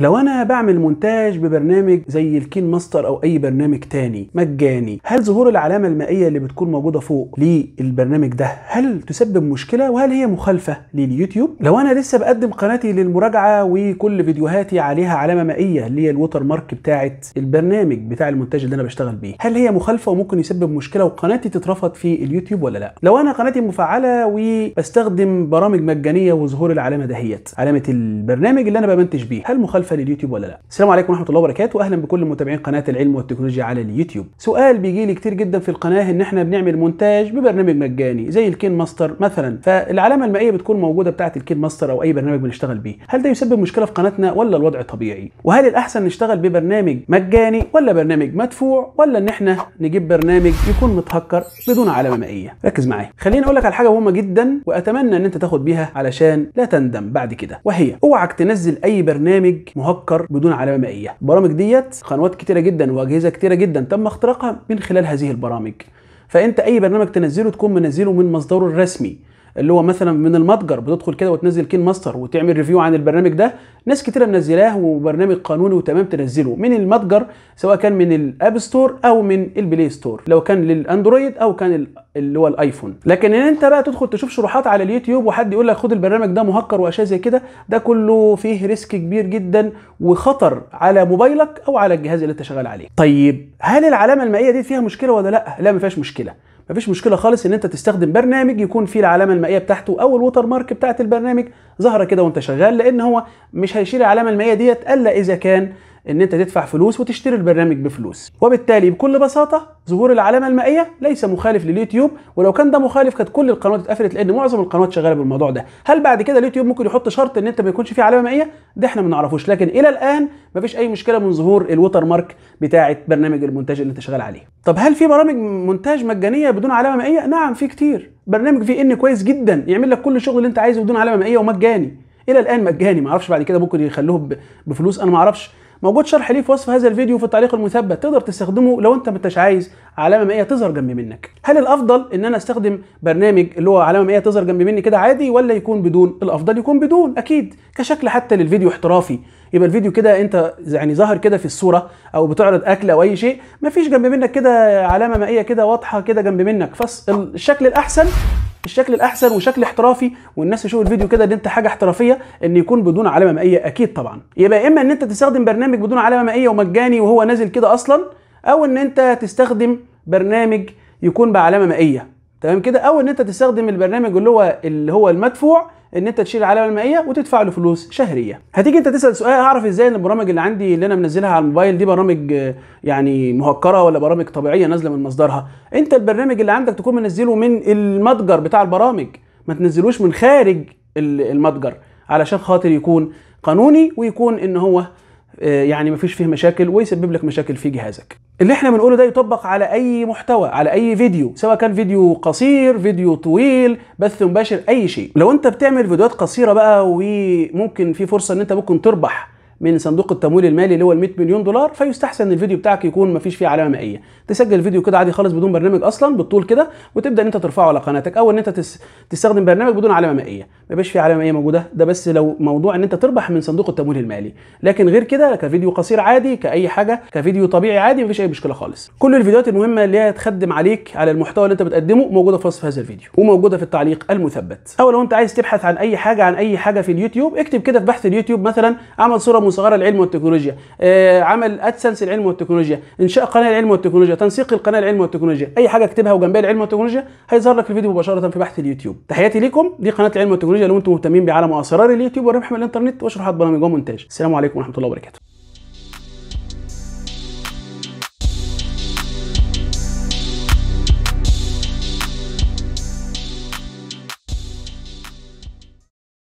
لو انا بعمل مونتاج ببرنامج زي الكين ماستر او اي برنامج تاني مجاني هل ظهور العلامه المائيه اللي بتكون موجوده فوق للبرنامج ده هل تسبب مشكله وهل هي مخالفه لليوتيوب لو انا لسه بقدم قناتي للمراجعه وكل فيديوهاتي عليها علامه مائيه اللي هي الوتر مارك بتاعه البرنامج بتاع المونتاج اللي انا بشتغل بيه هل هي مخالفه وممكن يسبب مشكله وقناتي تترفض في اليوتيوب ولا لا لو انا قناتي مفعله وبستخدم برامج مجانيه وظهور العلامه دهيت علامه البرنامج اللي انا بمنتج بيه هل مخالفة مخالفه لليوتيوب ولا لا السلام عليكم ورحمه الله وبركاته اهلا بكل متابعين قناه العلم والتكنولوجيا على اليوتيوب سؤال بيجي لي كتير جدا في القناه ان احنا بنعمل مونتاج ببرنامج مجاني زي الكين ماستر مثلا فالعلامه المائيه بتكون موجوده بتاعه الكين ماستر او اي برنامج بنشتغل بيه هل ده يسبب مشكله في قناتنا ولا الوضع طبيعي وهل الاحسن نشتغل ببرنامج مجاني ولا برنامج مدفوع ولا ان احنا نجيب برنامج يكون متهكر بدون علامه مائيه ركز معايا خليني اقول لك على حاجه مهمه جدا واتمنى ان انت تاخد بيها علشان لا تندم بعد كده وهي اوعك تنزل اي برنامج مهكر بدون علامه مائيه البرامج ديت قنوات كتيره جدا واجهزه كتيره جدا تم اختراقها من خلال هذه البرامج فانت اي برنامج تنزله تكون منزله من مصدره الرسمي اللي هو مثلا من المتجر بتدخل كده وتنزل كين ماستر وتعمل ريفيو عن البرنامج ده ناس كتيره منزلاه وبرنامج قانوني وتمام تنزله من المتجر سواء كان من الاب ستور او من البلاي ستور لو كان للاندرويد او كان اللي هو الايفون لكن ان انت بقى تدخل تشوف شروحات على اليوتيوب وحد يقول لك خد البرنامج ده مهكر واشياء زي كده ده كله فيه ريسك كبير جدا وخطر على موبايلك او على الجهاز اللي انت شغال عليه طيب هل العلامه المائيه دي فيها مشكله ولا لا لا ما فيهاش مشكله مفيش مشكله خالص ان انت تستخدم برنامج يكون فيه العلامه المائيه بتاعته او الوتر مارك بتاعت البرنامج ظاهره كده وانت شغال لان هو مش هيشيل العلامه المائيه ديت الا اذا كان ان انت تدفع فلوس وتشتري البرنامج بفلوس وبالتالي بكل بساطه ظهور العلامه المائيه ليس مخالف لليوتيوب ولو كان ده مخالف كانت كل القنوات اتقفلت لان معظم القنوات شغاله بالموضوع ده هل بعد كده اليوتيوب ممكن يحط شرط ان انت ما يكونش فيه علامه مائيه ده احنا ما نعرفوش لكن الى الان ما فيش اي مشكله من ظهور الوتر مارك بتاعه برنامج المونتاج اللي انت شغال عليه طب هل في برامج مونتاج مجانيه بدون علامه مائيه نعم في كتير برنامج في ان كويس جدا يعمل لك كل الشغل اللي انت عايزه بدون علامه مائيه ومجاني الى الان مجاني ما اعرفش بعد كده ممكن يخلوه بفلوس انا ما اعرفش موجود شرح ليه في وصف هذا الفيديو في التعليق المثبت تقدر تستخدمه لو انت ما انتش عايز علامه مائيه تظهر جنب منك هل الافضل ان انا استخدم برنامج اللي هو علامه مائيه تظهر جنب مني كده عادي ولا يكون بدون الافضل يكون بدون اكيد كشكل حتى للفيديو احترافي يبقى الفيديو كده انت يعني ظاهر كده في الصوره او بتعرض اكل او اي شيء مفيش جنب منك كده علامه مائيه كده واضحه كده جنب منك فالشكل الاحسن الشكل الاحسن وشكل احترافي والناس تشوف الفيديو كده ان انت حاجه احترافيه ان يكون بدون علامه مائيه اكيد طبعا يبقى اما ان انت تستخدم برنامج بدون علامه مائيه ومجاني وهو نازل كده اصلا او ان انت تستخدم برنامج يكون بعلامه مائيه تمام كده او ان انت تستخدم البرنامج اللي هو اللي هو المدفوع ان انت تشيل العلامه المائيه وتدفع له فلوس شهريه هتيجي انت تسال سؤال اعرف ازاي ان البرامج اللي عندي اللي انا منزلها على الموبايل دي برامج يعني مهكره ولا برامج طبيعيه نازله من مصدرها انت البرنامج اللي عندك تكون منزله من المتجر بتاع البرامج ما تنزلوش من خارج المتجر علشان خاطر يكون قانوني ويكون ان هو آه، يعني مفيش فيه مشاكل ويسبب لك مشاكل في جهازك اللي احنا بنقوله ده يطبق على اي محتوى على اي فيديو سواء كان فيديو قصير فيديو طويل بث مباشر اي شيء لو انت بتعمل فيديوهات قصيره بقى وممكن في فرصه ان انت ممكن تربح من صندوق التمويل المالي اللي هو ال 100 مليون دولار فيستحسن ان الفيديو بتاعك يكون مفيش فيه علامه مائيه تسجل الفيديو كده عادي خالص بدون برنامج اصلا بالطول كده وتبدا ان انت ترفعه على قناتك او ان انت تس... تستخدم برنامج بدون علامه مائيه ما يبقاش فيه علامه مائيه موجوده ده بس لو موضوع ان انت تربح من صندوق التمويل المالي لكن غير كده كفيديو قصير عادي كاي حاجه كفيديو طبيعي عادي ما فيش اي مشكله خالص كل الفيديوهات المهمه اللي هي تخدم عليك على المحتوى اللي انت بتقدمه موجوده في وصف هذا الفيديو وموجوده في التعليق المثبت او لو انت عايز تبحث عن اي حاجه عن اي حاجه في اليوتيوب اكتب كده في بحث اليوتيوب مثلا اعمل صوره مصغره العلم والتكنولوجيا آه، عمل ادسنس العلم والتكنولوجيا انشاء قناه العلم والتكنولوجيا تنسيق القناه العلم والتكنولوجيا اي حاجه اكتبها وجنبها العلم والتكنولوجيا هيظهر لك الفيديو مباشره في بحث اليوتيوب تحياتي ليكم دي قناه العلم والتكنولوجيا لو انتم مهتمين بعالم واسرار اليوتيوب والربح من الانترنت وشروحات برامج ومونتاج السلام عليكم ورحمه الله وبركاته